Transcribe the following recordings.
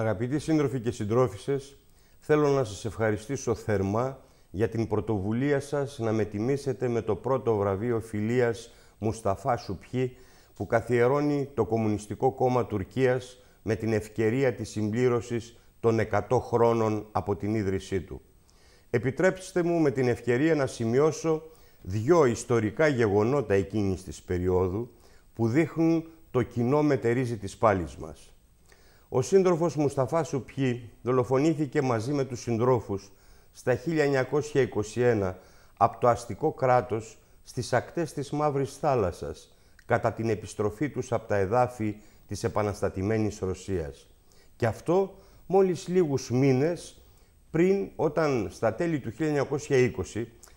Αγαπητοί σύντροφοι και συντρόφισσες, θέλω να σας ευχαριστήσω θερμά για την πρωτοβουλία σας να με τιμήσετε με το πρώτο βραβείο φιλίας Μουσταφά Σουπχή που καθιερώνει το Κομμουνιστικό Κόμμα Τουρκίας με την ευκαιρία της συμπλήρωσης των 100 χρόνων από την ίδρυσή του. Επιτρέψτε μου με την ευκαιρία να σημειώσω δύο ιστορικά γεγονότα εκείνης της περίοδου που δείχνουν το κοινό μετερίζει της πάλης μας. Ο σύντροφος Μουσταφά Σουπιή δολοφονήθηκε μαζί με τους συντρόφους στα 1921 από το αστικό κράτος στις ακτές της Μαύρης Θάλασσας κατά την επιστροφή τους από τα εδάφη της επαναστατημένης Ρωσίας. Και αυτό μόλις λίγους μήνες πριν όταν στα τέλη του 1920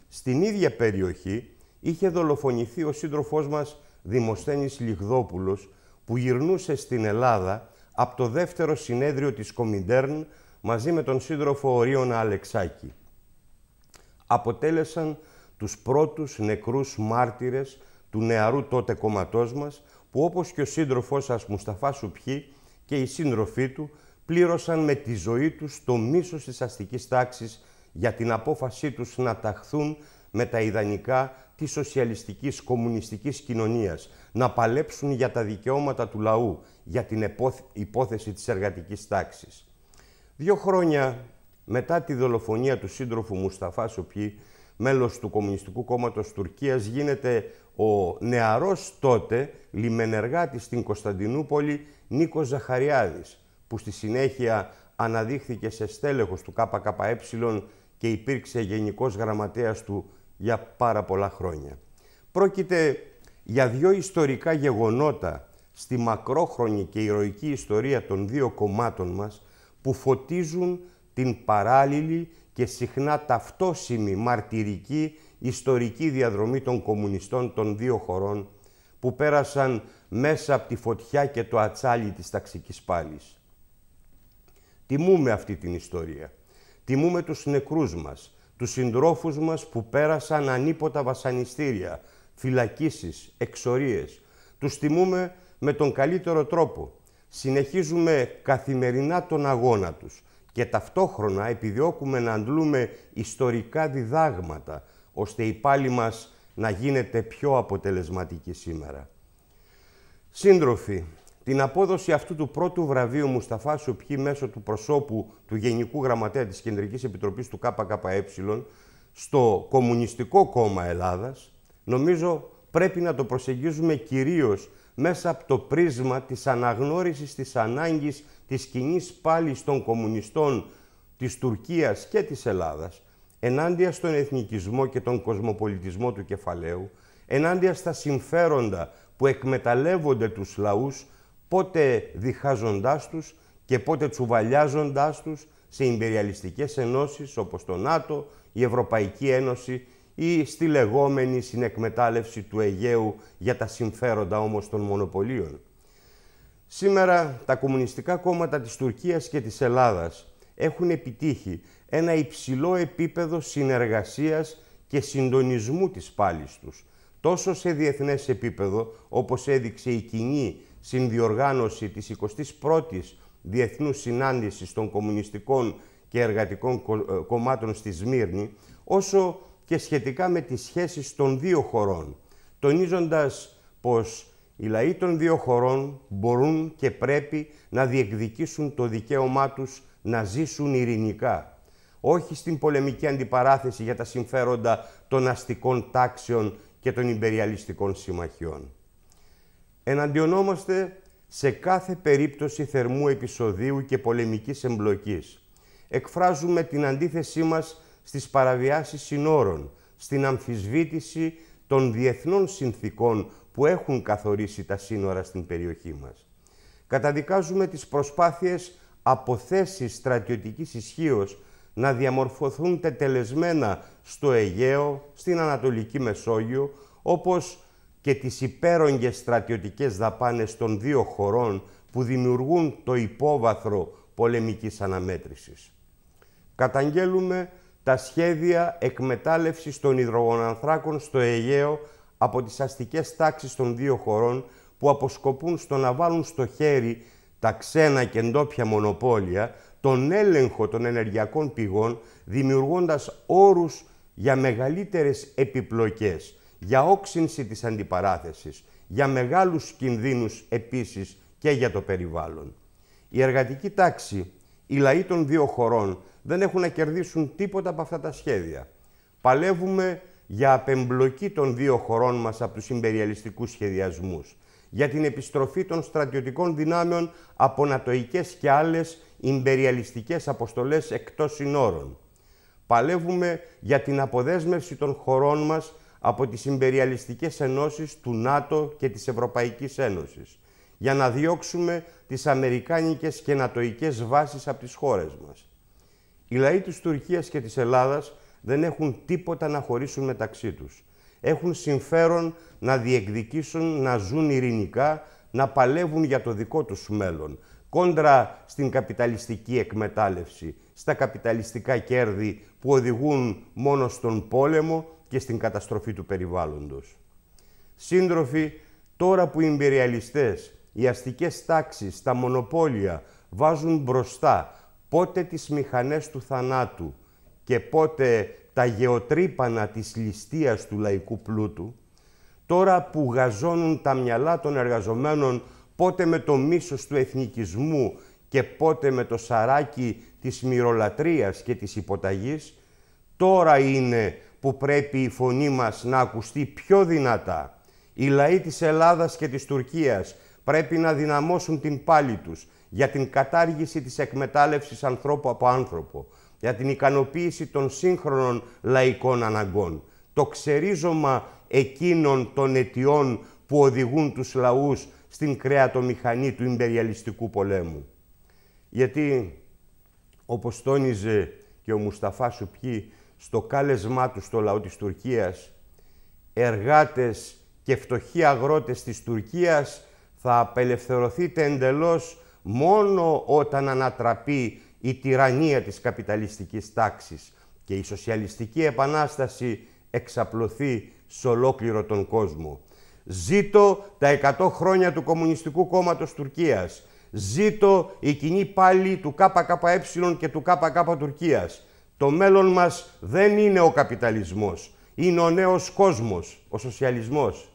στην ίδια περιοχή είχε δολοφονηθεί ο σύντροφός μας Δημοσθένης Λιγδόπουλος που γυρνούσε στην Ελλάδα από το δεύτερο συνέδριο της Κομιντέρν μαζί με τον σύντροφο Ορίωνα Αλεξάκη. Αποτέλεσαν τους πρώτους νεκρούς μάρτυρες του νεαρού τότε κομματός μας, που όπως και ο σύντροφός σας Μουσταφά Σουπχή και η σύντροφή του πλήρωσαν με τη ζωή τους το μίσος της αστικής τάξης για την απόφασή τους να ταχθούν με τα ιδανικά της σοσιαλιστικής κομμουνιστικής κοινωνίας να παλέψουν για τα δικαιώματα του λαού, για την υπόθεση της εργατικής τάξης. Δύο χρόνια μετά τη δολοφονία του σύντροφου Μουσταφά Σοπιή, μέλος του Κομμουνιστικού Κόμματος Τουρκίας, γίνεται ο νεαρός τότε λιμενεργάτης στην Κωνσταντινούπολη Νίκος Ζαχαριάδης, που στη συνέχεια αναδείχθηκε σε στέλεχος του ΚΚΕ και υπήρξε γενικός γραμματέας του για πάρα πολλά χρόνια. Πρόκειται για δύο ιστορικά γεγονότα στη μακρόχρονη και ηρωική ιστορία των δύο κομμάτων μας που φωτίζουν την παράλληλη και συχνά ταυτόσιμη μαρτυρική ιστορική διαδρομή των κομμουνιστών των δύο χωρών που πέρασαν μέσα από τη φωτιά και το ατσάλι της ταξικής πάλης. Τιμούμε αυτή την ιστορία. Τιμούμε τους νεκρούς μας τους συντρόφους μας που πέρασαν ανίποτα βασανιστήρια, φυλακίσεις, εξορίες. Τους τιμούμε με τον καλύτερο τρόπο. Συνεχίζουμε καθημερινά τον αγώνα τους και ταυτόχρονα επιδιώκουμε να αντλούμε ιστορικά διδάγματα, ώστε η πάλι μας να γίνεται πιο αποτελεσματική σήμερα. Σύντροφοι, την απόδοση αυτού του πρώτου βραβείου Μουσταφά Σουπχή μέσω του προσώπου του Γενικού Γραμματέα της Κεντρικής Επιτροπής του ΚΚΕ στο Κομμουνιστικό Κόμμα Ελλάδας, νομίζω πρέπει να το προσεγγίζουμε κυρίως μέσα από το πρίσμα της αναγνώρισης της ανάγκης της κοινή πάλι των κομμουνιστών της Τουρκίας και της Ελλάδας, ενάντια στον εθνικισμό και τον κοσμοπολιτισμό του κεφαλαίου, ενάντια στα συμφέροντα που εκμεταλλεύονται τους λαούς πότε διχάζοντάς τους και πότε τσουβαλιάζοντάς τους σε υπεριαλιστικές ενώσεις όπως το ΝΑΤΟ, η Ευρωπαϊκή Ένωση ή στη λεγόμενη συνεκμετάλλευση του Αιγαίου για τα συμφέροντα όμως των μονοπωλίων. Σήμερα τα κομμουνιστικά κόμματα της Τουρκίας και της Ελλάδας έχουν επιτύχει ένα υψηλό επίπεδο συνεργασίας και συντονισμού της πάλης τους, τόσο σε διεθνές επίπεδο όπως έδειξε η κοινή συνδιοργάνωση της 21ης Διεθνούς Συνάντησης των Κομμουνιστικών και Εργατικών ε, Κομμάτων στη Σμύρνη, όσο και σχετικά με τις σχέσεις των δύο χωρών, τονίζοντας πως οι λαοί των δύο χωρών μπορούν και πρέπει να διεκδικήσουν το δικαίωμά τους να ζήσουν ειρηνικά, όχι στην πολεμική αντιπαράθεση για τα συμφέροντα των αστικών τάξεων και των υπεριαλιστικών συμμαχιών εναντιονόμαστε σε κάθε περίπτωση θερμού επεισοδίου και πολεμικής εμπλοκής. Εκφράζουμε την αντίθεσή μας στις παραβιάσεις συνόρων, στην αμφισβήτηση των διεθνών συνθήκων που έχουν καθορίσει τα σύνορα στην περιοχή μας. Καταδικάζουμε τις προσπάθειες αποθέσεις στρατιωτικής ισχύως να διαμορφωθούν τετελεσμένα στο Αιγαίο, στην Ανατολική Μεσόγειο, όπως και τις υπέρογγες στρατιωτικές δαπάνες των δύο χωρών που δημιουργούν το υπόβαθρο πολεμικής αναμέτρησης. Καταγγέλουμε τα σχέδια εκμετάλλευσης των υδρογονανθράκων στο Αιγαίο από τις αστικές τάξεις των δύο χωρών που αποσκοπούν στο να βάλουν στο χέρι τα ξένα και ντόπια μονοπόλια τον έλεγχο των ενεργειακών πηγών δημιουργώντας όρους για μεγαλύτερες επιπλοκές για όξυνση της αντιπαράθεσης, για μεγάλους κινδύνους επίσης και για το περιβάλλον. Η εργατική τάξη, οι λαοί των δύο χωρών δεν έχουν να κερδίσουν τίποτα από αυτά τα σχέδια. Παλεύουμε για απεμπλοκή των δύο χωρών μας από τους συμπεριαλιστικούς σχεδιασμούς, για την επιστροφή των στρατιωτικών δυνάμεων από νατοικές και άλλες υπεριαλιστικές αποστολές εκτός συνόρων. Παλεύουμε για την αποδέσμευση των χωρών μας από τις συμπεριαλιστικές ενώσεις του ΝΑΤΟ και της Ευρωπαϊκής Ένωσης για να διώξουμε τις αμερικάνικες και νατοικές βάσεις από τις χώρες μας. Οι λαοί της Τουρκίας και της Ελλάδας δεν έχουν τίποτα να χωρίσουν μεταξύ τους. Έχουν συμφέρον να διεκδικήσουν, να ζουν ειρηνικά, να παλεύουν για το δικό τους μέλλον, κόντρα στην καπιταλιστική εκμετάλλευση, στα καπιταλιστικά κέρδη που οδηγούν μόνο στον πόλεμο και στην καταστροφή του περιβάλλοντος. Σύντροφοι, τώρα που οι εμπειριαλιστές, οι αστικές τάξεις, τα μονοπόλια βάζουν μπροστά πότε τις μηχανές του θανάτου και πότε τα γεωτρύπανα της ληστείας του λαϊκού πλούτου, τώρα που γαζώνουν τα μυαλά των εργαζομένων πότε με το μίσος του εθνικισμού και πότε με το σαράκι της μυρολατρείας και της υποταγής, τώρα είναι που πρέπει η φωνή μας να ακουστεί πιο δυνατά. Οι λαοί της Ελλάδας και της Τουρκίας πρέπει να δυναμώσουν την πάλη τους για την κατάργηση της εκμετάλλευσης ανθρώπου από άνθρωπο, για την ικανοποίηση των σύγχρονων λαϊκών αναγκών. Το ξερίζωμα εκείνων των αιτιών που οδηγούν τους λαούς στην κρεατομηχανή του υπεριαλιστικού πολέμου. Γιατί, όπως τόνιζε και ο Μουσταφά Σουπκή, στο κάλεσμά τους στο λαό της Τουρκίας, εργάτες και φτωχοί αγρότες της Τουρκίας θα απελευθερωθείτε εντελώς μόνο όταν ανατραπεί η τυραννία της καπιταλιστικής τάξης και η σοσιαλιστική επανάσταση εξαπλωθεί σε ολόκληρο τον κόσμο. Ζήτω τα 100 χρόνια του Κομμουνιστικού Κόμματος Τουρκίας. Ζήτω η κοινή πάλι του ΚΚΕ και του ΚΚ Τουρκίας. Το μέλλον μας δεν είναι ο καπιταλισμός, είναι ο νέος κόσμος, ο σοσιαλισμός.